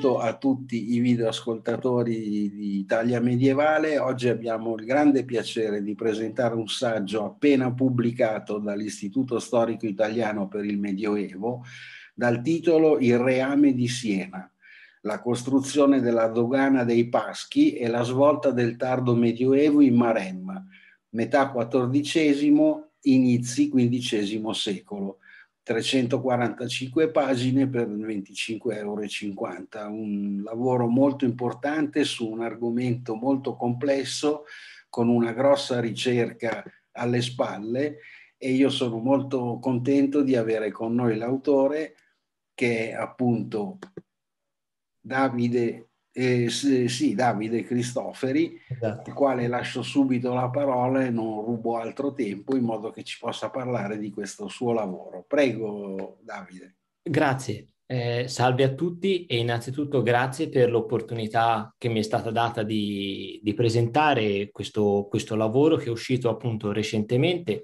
saluto a tutti i videoascoltatori di Italia Medievale. Oggi abbiamo il grande piacere di presentare un saggio appena pubblicato dall'Istituto Storico Italiano per il Medioevo dal titolo Il reame di Siena, la costruzione della dogana dei Paschi e la svolta del tardo Medioevo in Maremma, metà XIV, inizi XV secolo 345 pagine per 25,50 euro, un lavoro molto importante su un argomento molto complesso con una grossa ricerca alle spalle e io sono molto contento di avere con noi l'autore che è appunto Davide eh, sì, Davide Cristoferi, esatto. al quale lascio subito la parola e non rubo altro tempo in modo che ci possa parlare di questo suo lavoro. Prego, Davide. Grazie. Eh, salve a tutti e innanzitutto grazie per l'opportunità che mi è stata data di, di presentare questo, questo, lavoro che è uscito appunto recentemente.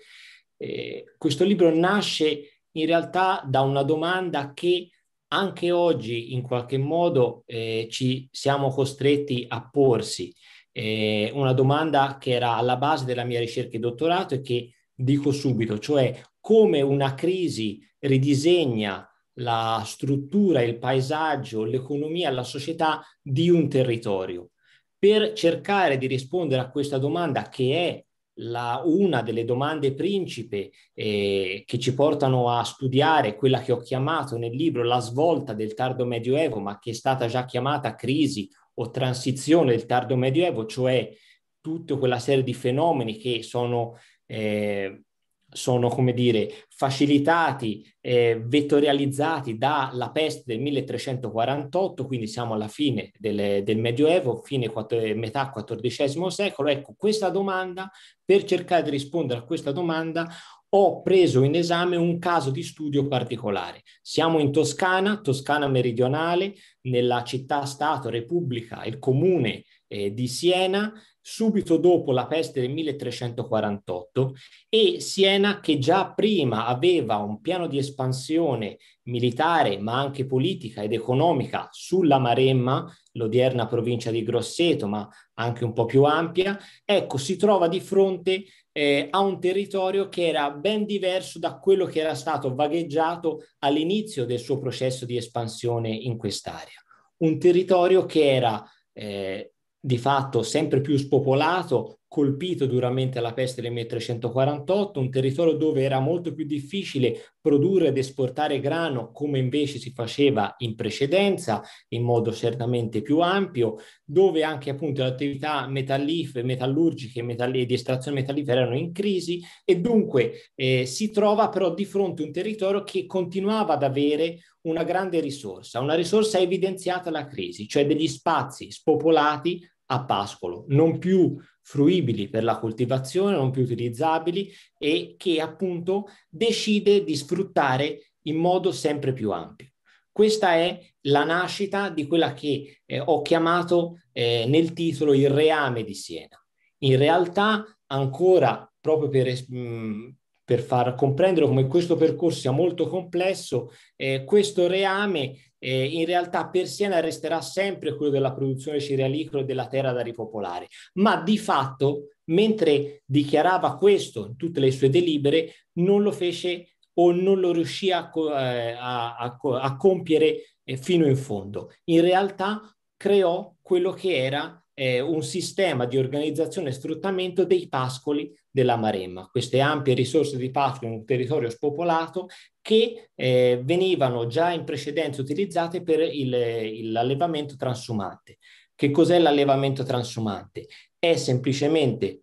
Eh, questo libro nasce in realtà da una domanda che anche oggi in qualche modo eh, ci siamo costretti a porsi eh, una domanda che era alla base della mia ricerca di dottorato e che dico subito, cioè come una crisi ridisegna la struttura, il paesaggio, l'economia, la società di un territorio. Per cercare di rispondere a questa domanda che è la, una delle domande principe eh, che ci portano a studiare quella che ho chiamato nel libro la svolta del tardo medioevo, ma che è stata già chiamata crisi o transizione del tardo medioevo, cioè tutta quella serie di fenomeni che sono eh, sono, come dire, facilitati, eh, vettorializzati dalla peste del 1348, quindi siamo alla fine del, del Medioevo, fine quattro, metà XIV secolo. Ecco, questa domanda, per cercare di rispondere a questa domanda, ho preso in esame un caso di studio particolare. Siamo in Toscana, Toscana meridionale, nella città-stato Repubblica, il comune eh, di Siena subito dopo la peste del 1348 e Siena che già prima aveva un piano di espansione militare ma anche politica ed economica sulla Maremma, l'odierna provincia di Grosseto ma anche un po' più ampia, ecco si trova di fronte eh, a un territorio che era ben diverso da quello che era stato vagheggiato all'inizio del suo processo di espansione in quest'area. Un territorio che era eh, di fatto sempre più spopolato, colpito duramente dalla peste del 1348, un territorio dove era molto più difficile produrre ed esportare grano come invece si faceva in precedenza, in modo certamente più ampio, dove anche appunto le attività metallife, metallurgiche e di estrazione metallifera erano in crisi e dunque eh, si trova però di fronte a un territorio che continuava ad avere una grande risorsa, una risorsa evidenziata la crisi, cioè degli spazi spopolati a pascolo, non più fruibili per la coltivazione, non più utilizzabili e che appunto decide di sfruttare in modo sempre più ampio. Questa è la nascita di quella che eh, ho chiamato eh, nel titolo il reame di Siena. In realtà ancora proprio per, mm, per far comprendere come questo percorso sia molto complesso, eh, questo reame eh, in realtà per Siena resterà sempre quello della produzione cerealicola e della terra da ripopolare, ma di fatto mentre dichiarava questo in tutte le sue delibere non lo fece o non lo riuscì a, eh, a, a, a compiere eh, fino in fondo. In realtà creò quello che era eh, un sistema di organizzazione e sfruttamento dei pascoli della Maremma, queste ampie risorse di patria in un territorio spopolato che eh, venivano già in precedenza utilizzate per l'allevamento transumante. Che cos'è l'allevamento transumante? È semplicemente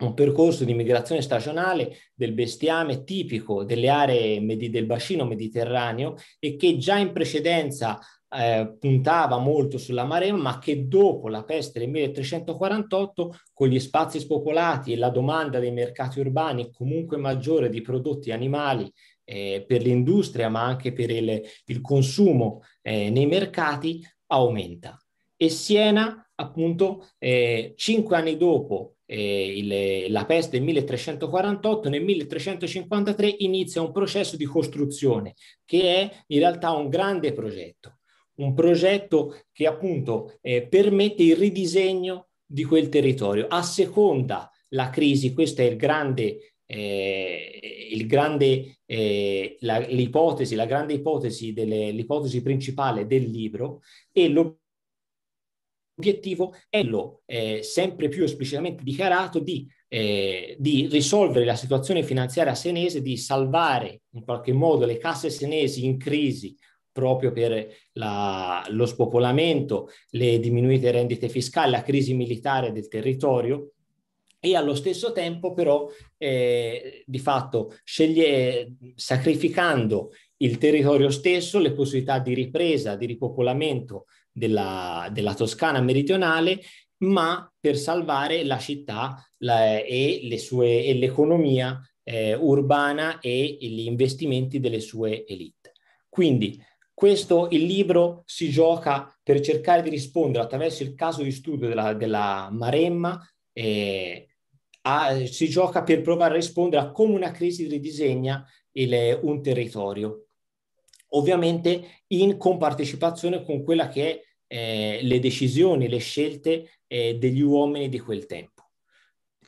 un percorso di migrazione stagionale del bestiame tipico delle aree med- del bacino mediterraneo e che già in precedenza eh, puntava molto sulla Maremma, ma che dopo la peste del 1348, con gli spazi spopolati e la domanda dei mercati urbani comunque maggiore di prodotti animali eh, per l'industria, ma anche per il, il consumo eh, nei mercati, aumenta. E Siena, appunto, eh, cinque anni dopo eh, il, la peste del 1348, nel 1353 inizia un processo di costruzione che è in realtà un grande progetto un progetto che appunto eh, permette il ridisegno di quel territorio. A seconda la crisi, questa è il grande, eh, il grande eh, la, l'ipotesi, la grande ipotesi, delle, l'ipotesi principale del libro e l'obiettivo è lo, eh, sempre più esplicitamente dichiarato di, eh, di, risolvere la situazione finanziaria senese, di salvare in qualche modo le casse senesi in crisi proprio per la, lo spopolamento, le diminuite rendite fiscali, la crisi militare del territorio e allo stesso tempo però eh, di fatto sceglie, sacrificando il territorio stesso, le possibilità di ripresa, di ripopolamento della, della Toscana meridionale, ma per salvare la città la, e, le sue, e l'economia eh, urbana e gli investimenti delle sue elite. Quindi questo il libro si gioca per cercare di rispondere attraverso il caso di studio della, della Maremma, eh, a, si gioca per provare a rispondere a come una crisi ridisegna il, un territorio, ovviamente in compartecipazione con quella che è eh, le decisioni, le scelte eh, degli uomini di quel tempo.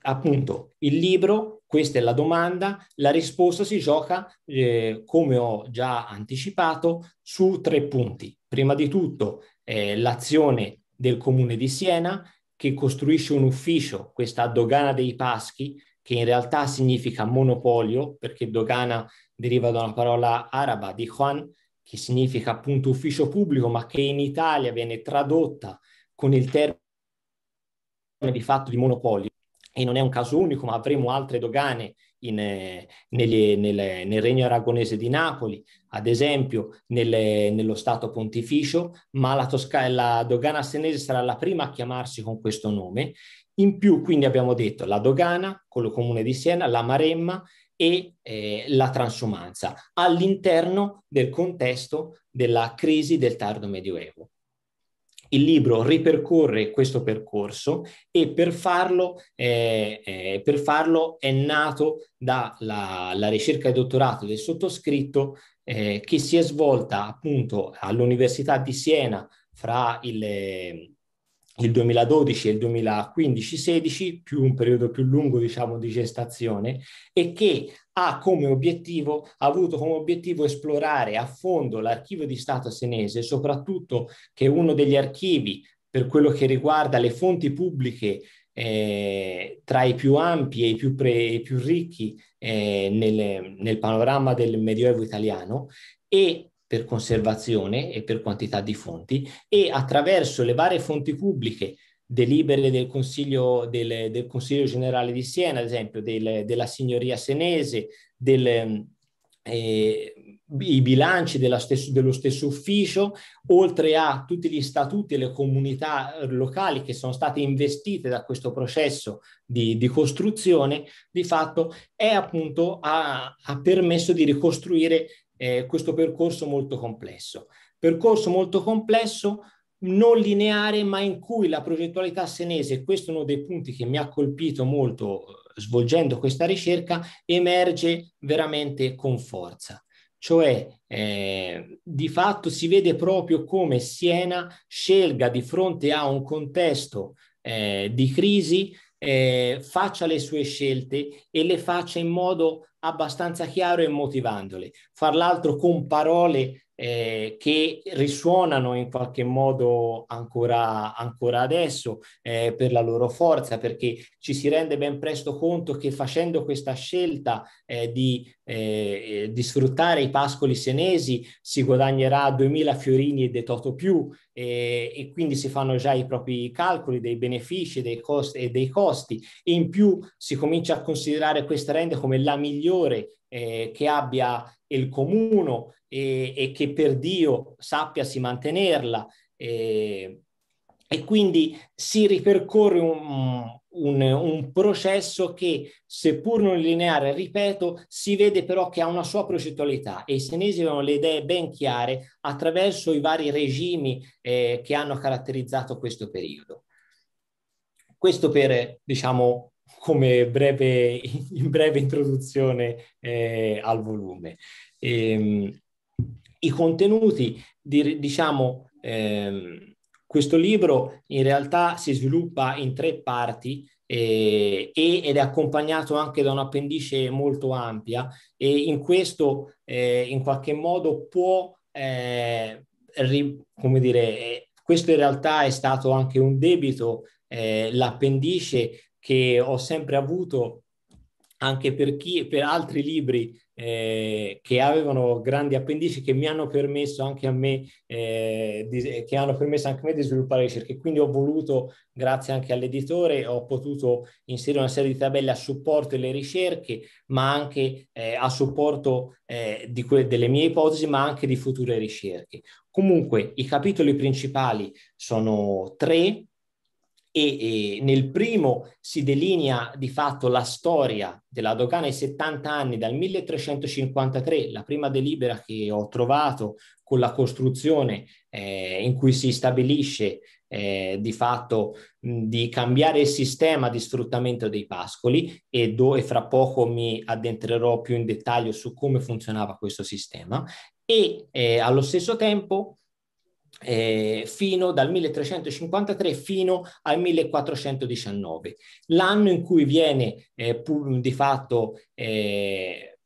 Appunto, il libro questa è la domanda. La risposta si gioca, eh, come ho già anticipato, su tre punti. Prima di tutto eh, l'azione del comune di Siena che costruisce un ufficio, questa dogana dei Paschi, che in realtà significa monopolio, perché dogana deriva da una parola araba di Juan, che significa appunto ufficio pubblico, ma che in Italia viene tradotta con il termine di fatto di monopolio e non è un caso unico, ma avremo altre dogane in, eh, nelle, nelle, nel Regno Aragonese di Napoli, ad esempio nelle, nello Stato Pontificio, ma la, Tosca, la dogana senese sarà la prima a chiamarsi con questo nome. In più, quindi, abbiamo detto la dogana con lo comune di Siena, la Maremma e eh, la transumanza all'interno del contesto della crisi del tardo medioevo. Il libro ripercorre questo percorso e per farlo, eh, eh, per farlo è nato dalla ricerca di dottorato del sottoscritto eh, che si è svolta appunto all'Università di Siena fra il eh, il 2012 e il 2015-16, più un periodo più lungo diciamo, di gestazione, e che ha come obiettivo, ha avuto come obiettivo esplorare a fondo l'archivio di Stato senese, soprattutto che è uno degli archivi per quello che riguarda le fonti pubbliche eh, tra i più ampi e i più, pre, i più ricchi eh, nel, nel panorama del Medioevo italiano e per conservazione e per quantità di fonti e attraverso le varie fonti pubbliche, delibere del Consiglio, del, del Consiglio Generale di Siena, ad esempio, del, della Signoria Senese, del, eh, i bilanci stesso, dello stesso ufficio, oltre a tutti gli statuti e le comunità locali che sono state investite da questo processo di, di costruzione, di fatto è appunto ha, ha permesso di ricostruire eh, questo percorso molto complesso. Percorso molto complesso, non lineare, ma in cui la progettualità senese, questo è uno dei punti che mi ha colpito molto eh, svolgendo questa ricerca, emerge veramente con forza. Cioè, eh, di fatto si vede proprio come Siena scelga di fronte a un contesto eh, di crisi, eh, faccia le sue scelte e le faccia in modo abbastanza chiaro e motivandoli. Far l'altro con parole eh, che risuonano in qualche modo ancora, ancora adesso eh, per la loro forza, perché ci si rende ben presto conto che facendo questa scelta eh, di, eh, di, sfruttare i pascoli senesi si guadagnerà 2000 fiorini e de toto più eh, e quindi si fanno già i propri calcoli dei benefici dei costi, e dei costi e in più si comincia a considerare questa rende come la migliore eh, che abbia il comuno e, e, che per Dio sappia si mantenerla. Eh, e quindi si ripercorre un, un, un, processo che, seppur non lineare, ripeto, si vede però che ha una sua progettualità e i senesi avevano le idee ben chiare attraverso i vari regimi eh, che hanno caratterizzato questo periodo. Questo per, diciamo, come breve, in breve introduzione eh, al volume. E, ehm, I contenuti, di, diciamo, eh, questo libro in realtà si sviluppa in tre parti eh, ed è accompagnato anche da un'appendice molto ampia e in questo eh, in qualche modo può, eh, ri, come dire, eh, questo in realtà è stato anche un debito eh, l'appendice che ho sempre avuto anche per, chi, per altri libri eh, che avevano grandi appendici che mi hanno permesso anche a me, eh, di, eh, che hanno permesso anche a me di sviluppare ricerche. Quindi ho voluto, grazie anche all'editore, ho potuto inserire una serie di tabelle a supporto delle ricerche, ma anche eh, a supporto eh, que- delle mie ipotesi, ma anche di future ricerche. Comunque i capitoli principali sono tre, e, e, nel primo si delinea di fatto la storia della dogana ai 70 anni, dal 1353, la prima delibera che ho trovato con la costruzione eh, in cui si stabilisce eh, di fatto mh, di cambiare il sistema di sfruttamento dei pascoli e, dove fra poco mi addentrerò più in dettaglio su come funzionava questo sistema e eh, allo stesso tempo eh, fino dal 1353 fino al 1419, l'anno in cui viene eh, pu- di fatto eh,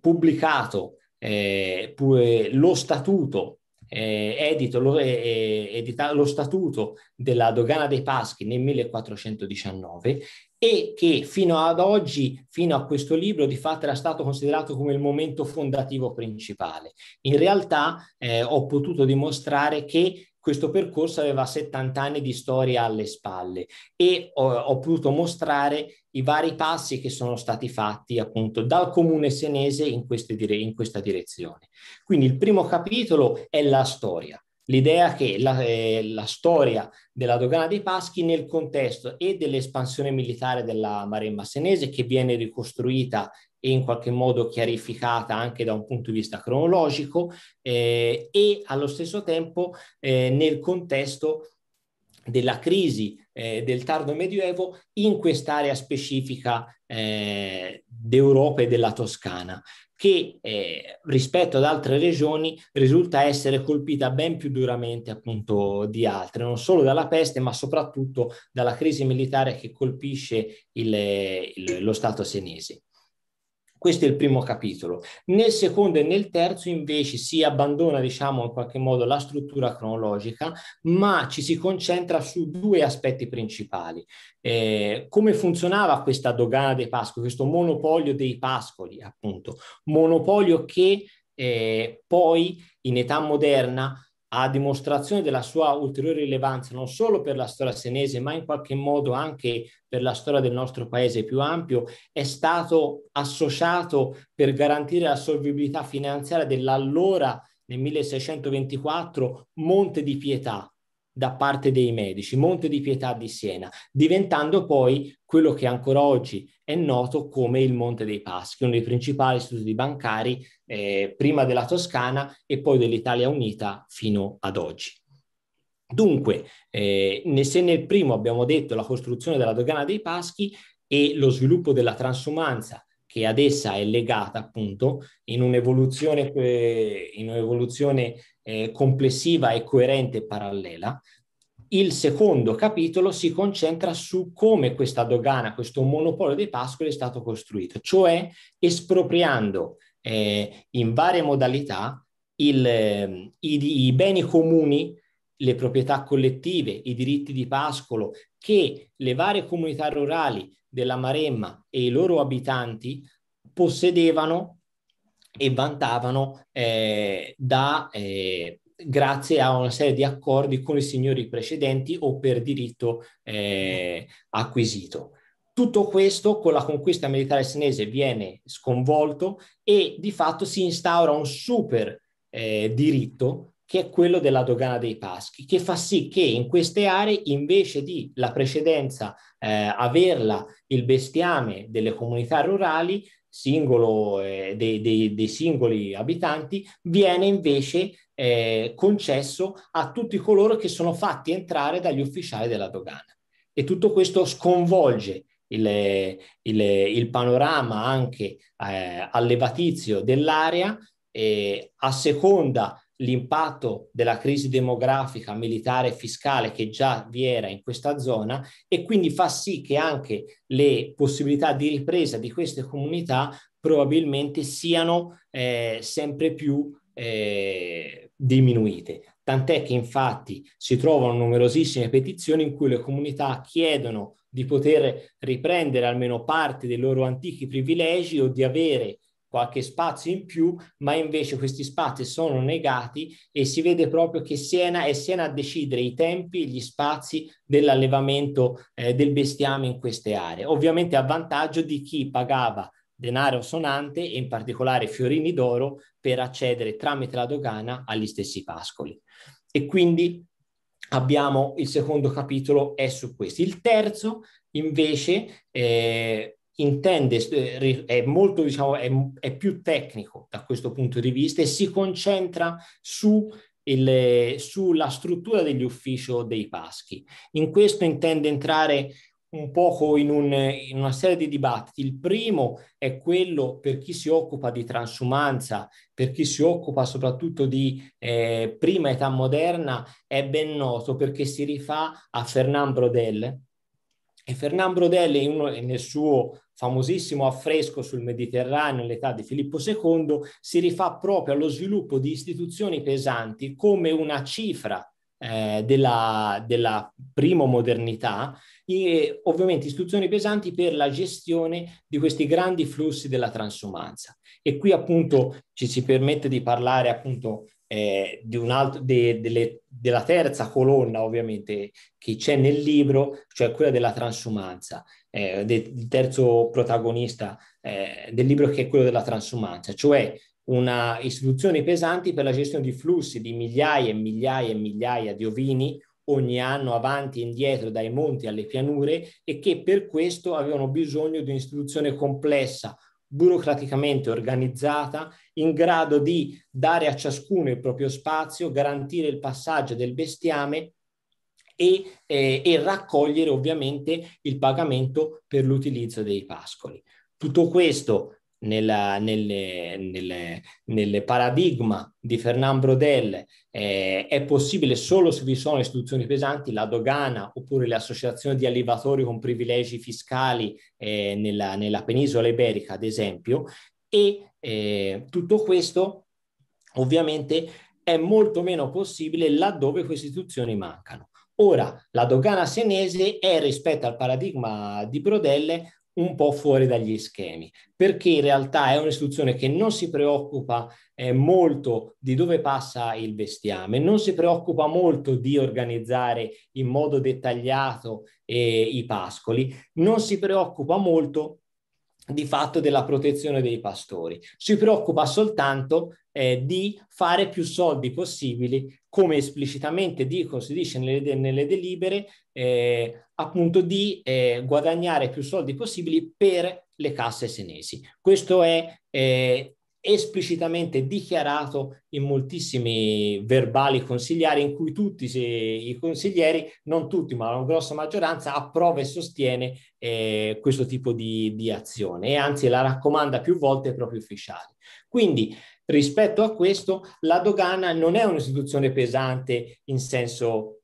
pubblicato eh, pu- eh, lo statuto eh, edito lo, eh, edita, lo statuto della dogana dei Paschi nel 1419 e che fino ad oggi, fino a questo libro, di fatto era stato considerato come il momento fondativo principale. In realtà eh, ho potuto dimostrare che questo percorso aveva 70 anni di storia alle spalle e ho, ho potuto mostrare i vari passi che sono stati fatti appunto dal comune senese in, dire- in questa direzione. Quindi il primo capitolo è la storia. L'idea che la, eh, la, storia della dogana dei Paschi nel contesto e dell'espansione militare della Maremma Senese che viene ricostruita e in qualche modo chiarificata anche da un punto di vista cronologico eh, e allo stesso tempo eh, nel contesto della crisi eh, del tardo medioevo in quest'area specifica eh, d'Europa e della Toscana che eh, rispetto ad altre regioni risulta essere colpita ben più duramente appunto di altre, non solo dalla peste ma soprattutto dalla crisi militare che colpisce il, il, lo Stato senese. Questo è il primo capitolo. Nel secondo e nel terzo invece si abbandona, diciamo, in qualche modo la struttura cronologica, ma ci si concentra su due aspetti principali. Eh, come funzionava questa dogana dei pascoli, questo monopolio dei pascoli, appunto, monopolio che eh, poi in età moderna a dimostrazione della sua ulteriore rilevanza non solo per la storia senese, ma in qualche modo anche per la storia del nostro paese più ampio, è stato associato per garantire la solvibilità finanziaria dell'allora, nel 1624, Monte di Pietà, da parte dei medici, Monte di Pietà di Siena, diventando poi quello che ancora oggi è noto come il Monte dei Paschi, uno dei principali istituti bancari eh, prima della Toscana e poi dell'Italia Unita fino ad oggi. Dunque, eh, se nel primo abbiamo detto la costruzione della dogana dei Paschi e lo sviluppo della transumanza che ad essa è legata appunto in un'evoluzione, eh, in un'evoluzione eh, complessiva e coerente e parallela. Il secondo capitolo si concentra su come questa dogana, questo monopolio dei pascoli è stato costruito, cioè espropriando eh, in varie modalità il, ehm, i, i beni comuni le proprietà collettive, i diritti di pascolo che le varie comunità rurali della Maremma e i loro abitanti possedevano e vantavano eh, da, eh, grazie a una serie di accordi con i signori precedenti o per diritto eh, acquisito. Tutto questo con la conquista militare senese viene sconvolto e di fatto si instaura un super eh, diritto che è quello della dogana dei paschi, che fa sì che in queste aree, invece di la precedenza eh, averla il bestiame delle comunità rurali, singolo, eh, dei, dei, dei, singoli abitanti, viene invece eh, concesso a tutti coloro che sono fatti entrare dagli ufficiali della dogana. E tutto questo sconvolge il, il, il panorama anche eh, allevatizio dell'area, eh, a seconda l'impatto della crisi demografica, militare e fiscale che già vi era in questa zona e quindi fa sì che anche le possibilità di ripresa di queste comunità probabilmente siano eh, sempre più eh, diminuite. Tant'è che infatti si trovano numerosissime petizioni in cui le comunità chiedono di poter riprendere almeno parte dei loro antichi privilegi o di avere qualche spazio in più, ma invece questi spazi sono negati e si vede proprio che Siena è Siena a decidere i tempi e gli spazi dell'allevamento eh, del bestiame in queste aree, ovviamente a vantaggio di chi pagava denaro sonante e in particolare fiorini d'oro per accedere tramite la dogana agli stessi pascoli. E quindi abbiamo il secondo capitolo è su questo. Il terzo invece eh, intende, eh, è molto, diciamo, è, è più tecnico da questo punto di vista e si concentra su il, sulla struttura degli uffici dei Paschi. In questo intende entrare un poco in, un, in, una serie di dibattiti. Il primo è quello per chi si occupa di transumanza, per chi si occupa soprattutto di eh, prima età moderna, è ben noto perché si rifà a Fernand Brodel. E Fernand Brodel in uno, nel suo famosissimo affresco sul Mediterraneo nell'età di Filippo II, si rifà proprio allo sviluppo di istituzioni pesanti come una cifra eh, della, della prima modernità e ovviamente istituzioni pesanti per la gestione di questi grandi flussi della transumanza. E qui appunto ci si permette di parlare appunto eh, altro, de, delle, della terza colonna ovviamente che c'è nel libro, cioè quella della transumanza, eh, del terzo protagonista eh, del libro che è quello della transumanza, cioè una istituzione pesanti per la gestione di flussi di migliaia e migliaia e migliaia di ovini ogni anno avanti e indietro dai monti alle pianure e che per questo avevano bisogno di un'istituzione complessa, burocraticamente organizzata, in grado di dare a ciascuno il proprio spazio, garantire il passaggio del bestiame e, eh, e raccogliere ovviamente il pagamento per l'utilizzo dei pascoli. Tutto questo nella, nelle, nelle, nelle, paradigma di Fernand Brodel eh, è possibile solo se vi sono istituzioni pesanti, la dogana oppure le associazioni di allevatori con privilegi fiscali eh, nella, nella, penisola iberica, ad esempio, e eh, tutto questo ovviamente è molto meno possibile laddove queste istituzioni mancano. Ora, la dogana senese è rispetto al paradigma di Brodelle un po' fuori dagli schemi, perché in realtà è un'istituzione che non si preoccupa eh, molto di dove passa il bestiame, non si preoccupa molto di organizzare in modo dettagliato eh, i pascoli, non si preoccupa molto di fatto della protezione dei pastori, si preoccupa soltanto eh, di fare più soldi possibili come esplicitamente dico, si dice nelle, nelle delibere, eh, appunto di eh, guadagnare più soldi possibili per le casse senesi. Questo è eh, esplicitamente dichiarato in moltissimi verbali consigliari in cui tutti i consiglieri, non tutti ma la grossa maggioranza, approva e sostiene eh, questo tipo di, di azione e anzi la raccomanda più volte ai propri ufficiali. Quindi Rispetto a questo, la dogana non è un'istituzione pesante in senso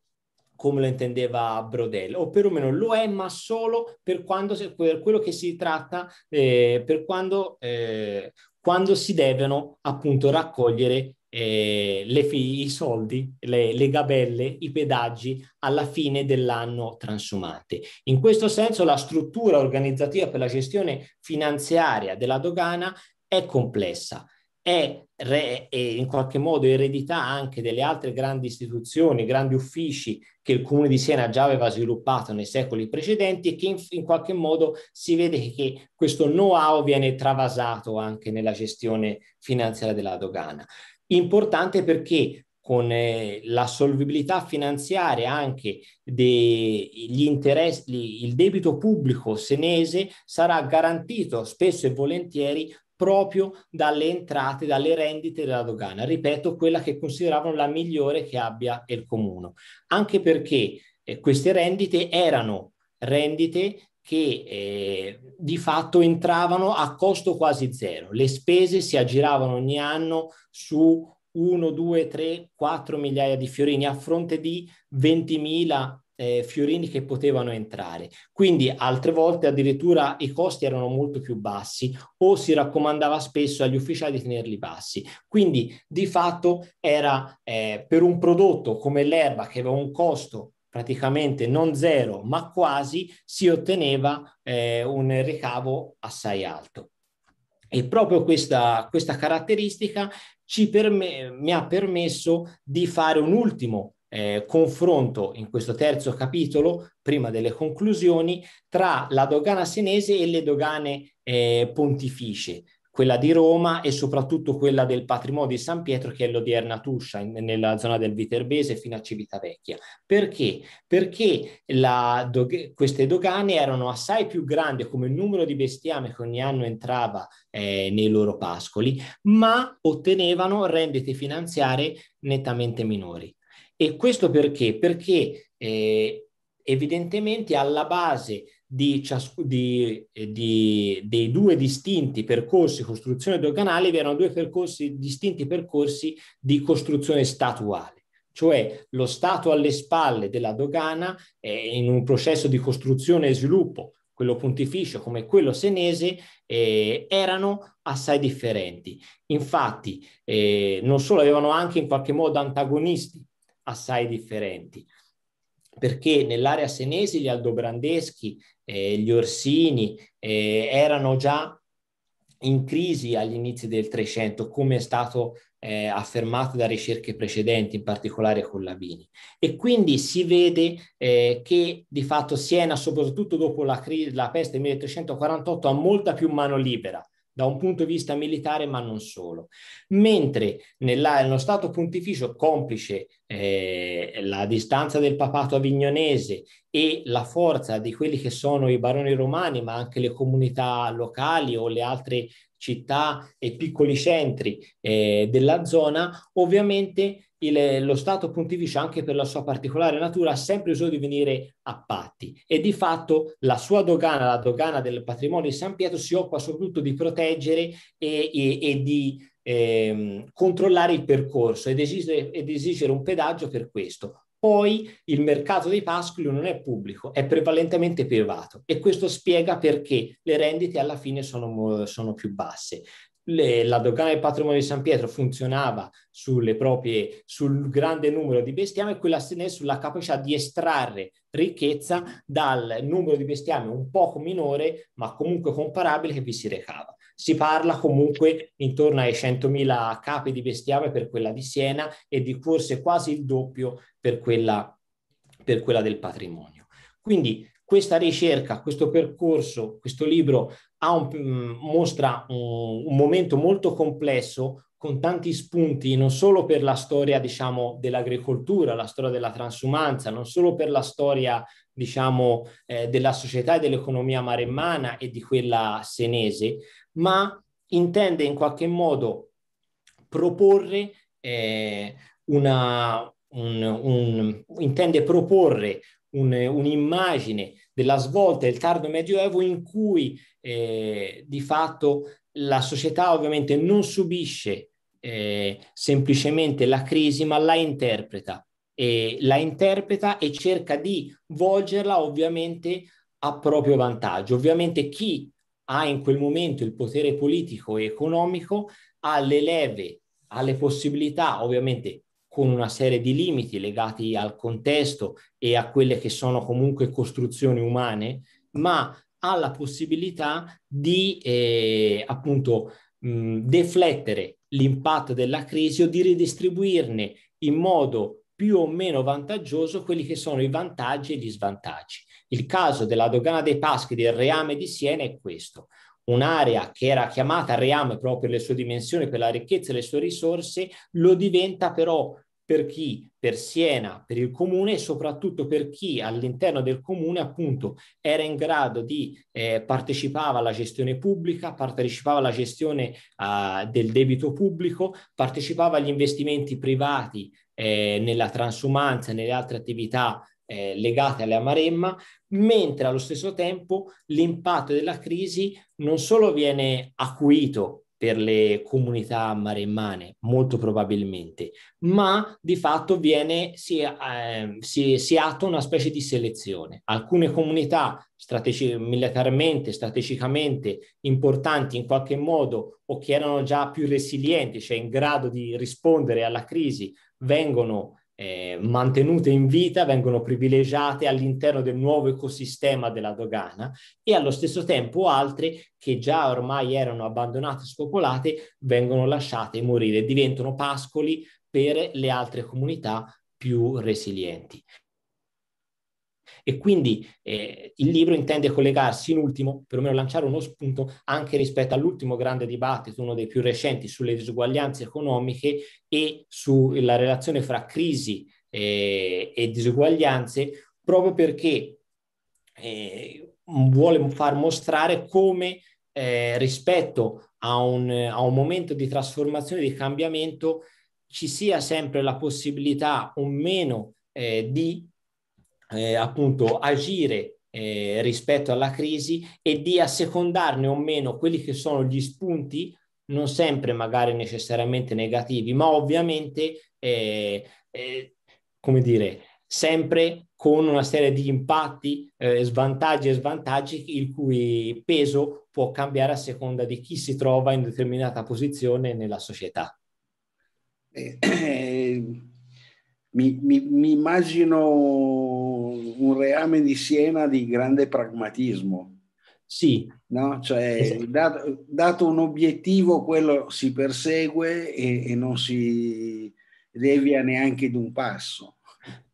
come lo intendeva Brodel, o perlomeno lo è, ma solo per, quando, per quello che si tratta, eh, per quando, eh, quando, si devono appunto raccogliere eh, le, i soldi, le, le gabelle, i pedaggi alla fine dell'anno transumante. In questo senso la struttura organizzativa per la gestione finanziaria della dogana è complessa è, re, è in qualche modo eredità anche delle altre grandi istituzioni, grandi uffici che il comune di Siena già aveva sviluppato nei secoli precedenti e che in, in qualche modo si vede che questo know-how viene travasato anche nella gestione finanziaria della dogana. Importante perché con eh, la solvibilità finanziaria anche degli interessi, il debito pubblico senese sarà garantito spesso e volentieri proprio dalle entrate, dalle rendite della dogana. Ripeto, quella che consideravano la migliore che abbia il comune, anche perché eh, queste rendite erano rendite che eh, di fatto entravano a costo quasi zero. Le spese si aggiravano ogni anno su 1, 2, 3, 4 migliaia di fiorini a fronte di 20.000 eh, fiorini che potevano entrare. Quindi altre volte addirittura i costi erano molto più bassi o si raccomandava spesso agli ufficiali di tenerli bassi. Quindi di fatto era eh, per un prodotto come l'erba che aveva un costo praticamente non zero ma quasi si otteneva eh, un ricavo assai alto. E proprio questa, questa caratteristica ci perme- mi ha permesso di fare un ultimo eh, confronto in questo terzo capitolo, prima delle conclusioni, tra la dogana senese e le dogane eh, pontificie, quella di Roma e soprattutto quella del patrimonio di San Pietro che è l'odierna Tuscia in, nella zona del Viterbese fino a Civitavecchia. Perché? Perché la, do, queste dogane erano assai più grandi come il numero di bestiame che ogni anno entrava eh, nei loro pascoli, ma ottenevano rendite finanziarie nettamente minori. E questo perché? Perché eh, evidentemente alla base di ciascu- di, eh, di, dei due distinti percorsi costruzione doganale vi erano due percorsi, distinti percorsi di costruzione statuale, cioè lo Stato alle spalle della dogana eh, in un processo di costruzione e sviluppo, quello pontificio come quello senese, eh, erano assai differenti. Infatti eh, non solo avevano anche in qualche modo antagonisti assai differenti. Perché nell'area senesi gli aldobrandeschi, eh, gli orsini eh, erano già in crisi agli inizi del 300, come è stato eh, affermato da ricerche precedenti, in particolare con Labini. E quindi si vede eh, che di fatto Siena, soprattutto dopo la, crisi, la peste del 1348, ha molta più mano libera da un punto di vista militare, ma non solo. Mentre nella, nello Stato pontificio, complice eh, la distanza del papato avignonese e la forza di quelli che sono i baroni romani, ma anche le comunità locali o le altre città e piccoli centri eh, della zona, ovviamente il, lo Stato pontificio, anche per la sua particolare natura, ha sempre usato di venire a patti e di fatto la sua dogana, la dogana del patrimonio di San Pietro, si occupa soprattutto di proteggere e, e, e di ehm, controllare il percorso ed esige, ed esigere un pedaggio per questo. Poi il mercato dei pascoli non è pubblico, è prevalentemente privato e questo spiega perché le rendite alla fine sono, sono più basse le, la dogana del patrimonio di San Pietro funzionava sulle proprie, sul grande numero di bestiame e quella sulla capacità di estrarre ricchezza dal numero di bestiame un poco minore ma comunque comparabile che vi si recava. Si parla comunque intorno ai 100.000 capi di bestiame per quella di Siena e di forse quasi il doppio per quella, per quella del patrimonio. Quindi questa ricerca, questo percorso, questo libro un, mm, mostra un, un momento molto complesso con tanti spunti, non solo per la storia, diciamo, dell'agricoltura, la storia della transumanza, non solo per la storia, diciamo, eh, della società e dell'economia maremmana e di quella senese, ma intende in qualche modo proporre eh, una, un, un, intende proporre un, un'immagine della svolta del tardo medioevo in cui eh, di fatto la società ovviamente non subisce eh, semplicemente la crisi, ma la interpreta e la interpreta e cerca di volgerla ovviamente a proprio vantaggio. Ovviamente chi ha in quel momento il potere politico e economico ha le leve, ha le possibilità ovviamente con una serie di limiti legati al contesto e a quelle che sono comunque costruzioni umane, ma ha la possibilità di eh, appunto mh, deflettere l'impatto della crisi o di ridistribuirne in modo più o meno vantaggioso quelli che sono i vantaggi e gli svantaggi. Il caso della dogana dei Paschi del reame di Siena è questo un'area che era chiamata reame proprio per le sue dimensioni, per la ricchezza e le sue risorse, lo diventa però per chi, per Siena, per il comune e soprattutto per chi all'interno del comune appunto era in grado di eh, partecipare alla gestione pubblica, partecipava alla gestione eh, del debito pubblico, partecipava agli investimenti privati eh, nella transumanza e nelle altre attività eh, legate alle Maremma, mentre allo stesso tempo l'impatto della crisi non solo viene acuito per le comunità maremmane, molto probabilmente, ma di fatto viene, si, eh, si, si attua una specie di selezione. Alcune comunità strategi- militarmente, strategicamente importanti in qualche modo o che erano già più resilienti, cioè in grado di rispondere alla crisi, vengono eh, mantenute in vita vengono privilegiate all'interno del nuovo ecosistema della dogana e allo stesso tempo altre che già ormai erano abbandonate e spopolate vengono lasciate morire, diventano pascoli per le altre comunità più resilienti. E quindi eh, il libro intende collegarsi in ultimo, perlomeno lanciare uno spunto anche rispetto all'ultimo grande dibattito, uno dei più recenti, sulle disuguaglianze economiche e sulla relazione fra crisi eh, e disuguaglianze, proprio perché eh, vuole far mostrare come eh, rispetto a un, a un momento di trasformazione, di cambiamento, ci sia sempre la possibilità o meno eh, di eh, appunto agire eh, rispetto alla crisi e di assecondarne o meno quelli che sono gli spunti, non sempre magari necessariamente negativi, ma ovviamente, eh, eh come dire, sempre con una serie di impatti, eh, svantaggi e svantaggi, il cui peso può cambiare a seconda di chi si trova in determinata posizione nella società. Eh, mi, mi, mi immagino un reame di Siena di grande pragmatismo. Sì. No? Cioè, esatto. dato, dato, un obiettivo, quello si persegue e, e non si devia neanche di un passo.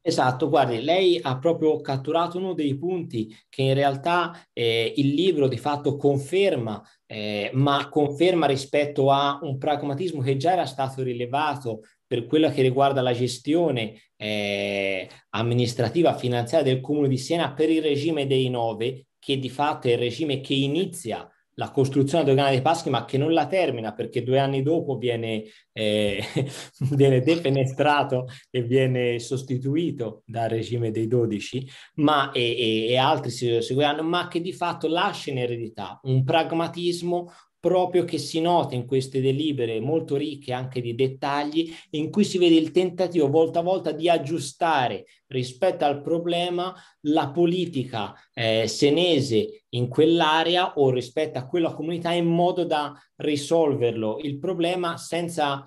Esatto, guardi, lei ha proprio catturato uno dei punti che in realtà eh, il libro di fatto conferma, eh, ma conferma rispetto a un pragmatismo che già era stato rilevato per quella che riguarda la gestione eh, amministrativa finanziaria del Comune di Siena per il regime dei nove, che di fatto è il regime che inizia la costruzione dogana dei Paschi, ma che non la termina perché due anni dopo viene, eh, viene defenestrato e viene sostituito dal regime dei 12 ma, e, e, e altri si seguiranno, ma che di fatto lascia in eredità un pragmatismo, proprio che si nota in queste delibere molto ricche anche di dettagli, in cui si vede il tentativo volta a volta di aggiustare rispetto al problema la politica eh, senese in quell'area o rispetto a quella comunità in modo da risolverlo il problema senza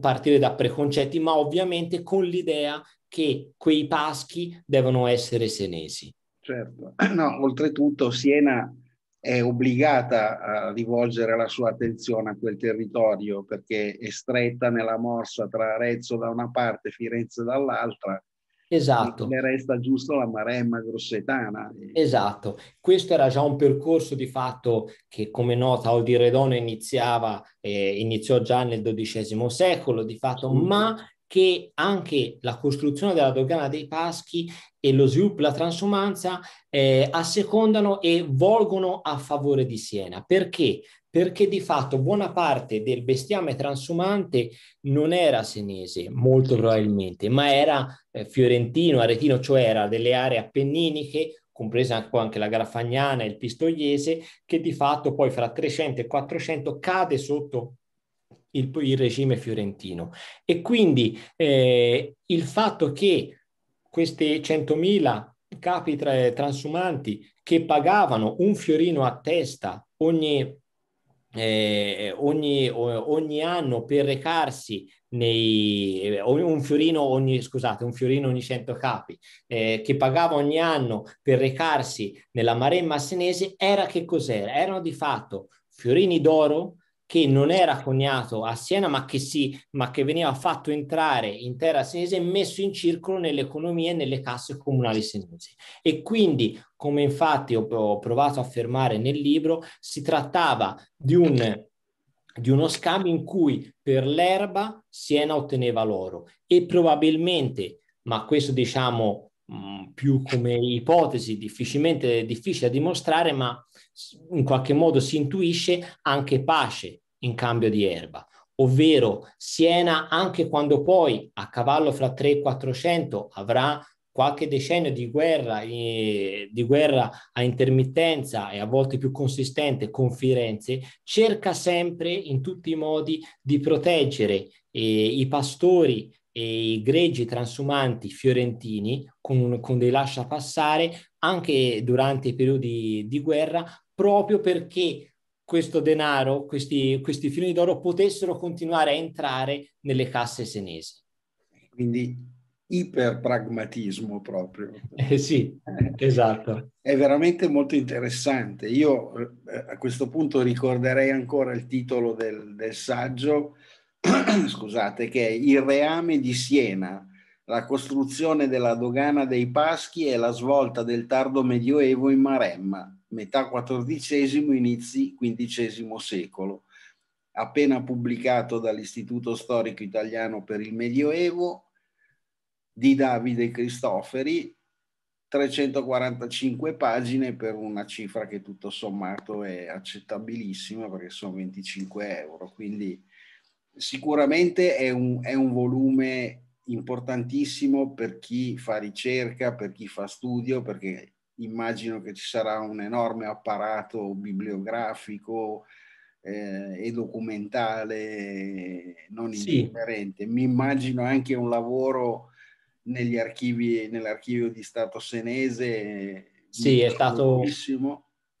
partire da preconcetti, ma ovviamente con l'idea che quei paschi devono essere senesi. Certo, no, oltretutto Siena è obbligata a rivolgere la sua attenzione a quel territorio perché è stretta nella morsa tra Arezzo da una parte e Firenze dall'altra. Esatto. Ne resta giusto la Maremma grossetana. Esatto. Questo era già un percorso di fatto che, come nota, Oldiredone iniziava, eh, iniziò già nel XII secolo, di fatto, sì. ma che anche la costruzione della dogana dei Paschi e lo sviluppo della transumanza eh, assecondano e volgono a favore di Siena. Perché? Perché di fatto buona parte del bestiame transumante non era senese, molto probabilmente, ma era eh, fiorentino, aretino, cioè era delle aree appenniniche compresa anche la Grafagnana e il Pistoiese, che di fatto poi fra 300 e 400 cade sotto il, il regime fiorentino. E quindi eh, il fatto che queste 100.000 capi tra, transumanti che pagavano un fiorino a testa ogni, eh, ogni, ogni anno per recarsi nei, un, fiorino ogni, scusate, un fiorino ogni 100 capi eh, che pagava ogni anno per recarsi nella Maremma senese era che cos'era? Erano di fatto fiorini d'oro che non era coniato a Siena, ma che, si, ma che veniva fatto entrare in terra senese e messo in circolo nell'economia e nelle casse comunali senesi. E quindi, come infatti ho provato a affermare nel libro, si trattava di un di uno scambio in cui per l'erba Siena otteneva l'oro e probabilmente, ma questo diciamo mm, più come ipotesi, difficilmente difficile da dimostrare, ma in qualche modo si intuisce anche pace in cambio di erba, ovvero Siena anche quando poi a cavallo fra 3 e 400 avrà qualche decennio di guerra, eh, di guerra a intermittenza e a volte più consistente con Firenze, cerca sempre in tutti i modi di proteggere eh, i pastori e i greggi transumanti fiorentini con, con dei lascia passare anche durante i periodi di guerra proprio perché questo denaro, questi, questi filoni d'oro potessero continuare a entrare nelle casse senesi. Quindi iperpragmatismo proprio. Eh sì, esatto. È veramente molto interessante. Io eh, a questo punto ricorderei ancora il titolo del, del saggio, scusate, che è Il reame di Siena, la costruzione della dogana dei Paschi e la svolta del tardo medioevo in Maremma metà XIV, inizi XV secolo. Appena pubblicato dall'Istituto Storico Italiano per il Medioevo di Davide Cristoferi, 345 pagine per una cifra che tutto sommato è accettabilissima perché sono 25 euro, quindi sicuramente è un, è un volume importantissimo per chi fa ricerca, per chi fa studio, perché immagino che ci sarà un enorme apparato bibliografico eh, e documentale non indifferente. Sì. Mi immagino anche un lavoro negli archivi, nell'archivio di Stato senese. Sì è, stato,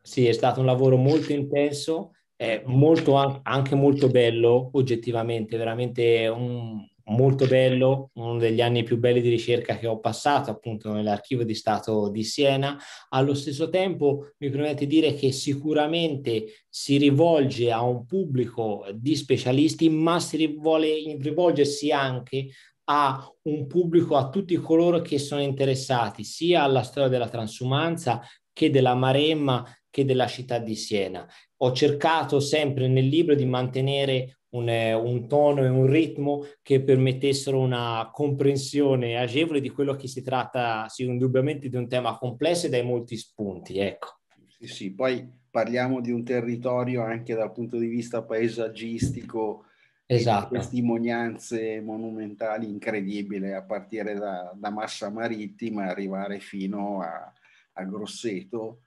sì, è stato un lavoro molto intenso, eh, molto, anche molto bello oggettivamente, veramente un, molto bello, uno degli anni più belli di ricerca che ho passato appunto nell'archivio di Stato di Siena. Allo stesso tempo mi permette di dire che sicuramente si rivolge a un pubblico di specialisti, ma si rivolge, rivolgersi anche a un pubblico, a tutti coloro che sono interessati sia alla storia della transumanza che della Maremma che della città di Siena. Ho cercato sempre nel libro di mantenere un, un, tono e un ritmo che permettessero una comprensione agevole di quello che si tratta, sì, indubbiamente di un tema complesso e dai molti spunti, ecco. Sì, sì, poi parliamo di un territorio anche dal punto di vista paesaggistico, esatto. testimonianze monumentali incredibili a partire da, da Massa Marittima arrivare fino a, a Grosseto.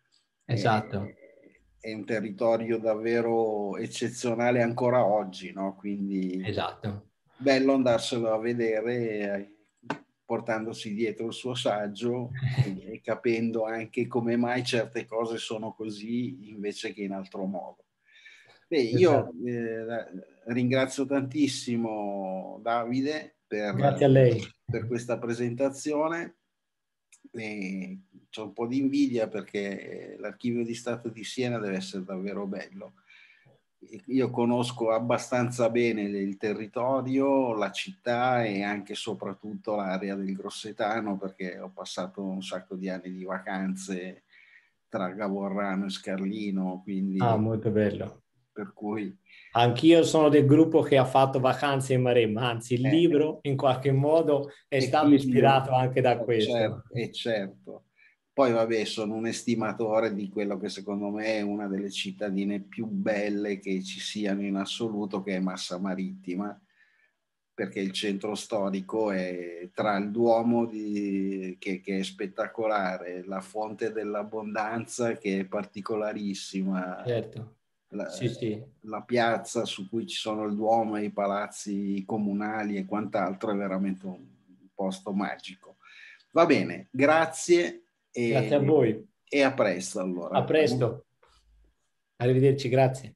Esatto. Eh, è un territorio davvero eccezionale ancora oggi, no? Quindi esatto. bello andarselo a vedere portandosi dietro il suo saggio e capendo anche come mai certe cose sono così invece che in altro modo. Beh, io esatto. eh, ringrazio tantissimo Davide per, per questa presentazione. E c'è un po' di invidia perché eh, l'archivio di Stato di Siena deve essere davvero bello. Io conosco abbastanza bene il territorio, la città e anche e soprattutto l'area del Grossetano perché ho passato un sacco di anni di vacanze tra Gavorrano e Scarlino. Quindi... Ah, molto bello. Per cui... Anch'io sono del gruppo che ha fatto vacanze in Maremma, anzi il eh, libro in qualche modo è stato ispirato anche da questo. Certo, è certo. Poi vabbè, sono un estimatore di quello che secondo me è una delle cittadine più belle che ci siano in assoluto, che è Massa Marittima, perché il centro storico è tra il Duomo di, che, che, è spettacolare, la Fonte dell'Abbondanza che è particolarissima. Certo. La, sì, sì. la, piazza su cui ci sono il Duomo e i palazzi comunali e quant'altro è veramente un posto magico. Va bene, grazie e, grazie a voi. E a presto allora. A presto. Arrivederci, grazie.